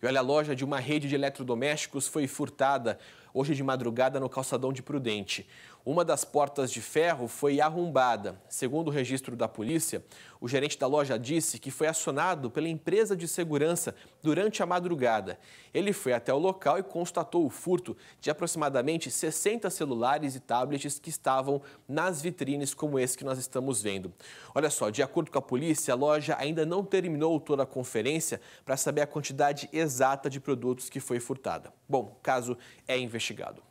E olha, a loja de uma rede de eletrodomésticos foi furtada hoje de madrugada no calçadão de Prudente. Uma das portas de ferro foi arrombada. Segundo o registro da polícia, o gerente da loja disse que foi acionado pela empresa de segurança durante a madrugada. Ele foi até o local e constatou o furto de aproximadamente 60 celulares e tablets que estavam nas vitrines, como esse que nós estamos vendo. Olha só, de acordo com a polícia, a loja ainda não terminou toda a conferência para saber a quantidade exata exata de produtos que foi furtada. Bom, o caso é investigado.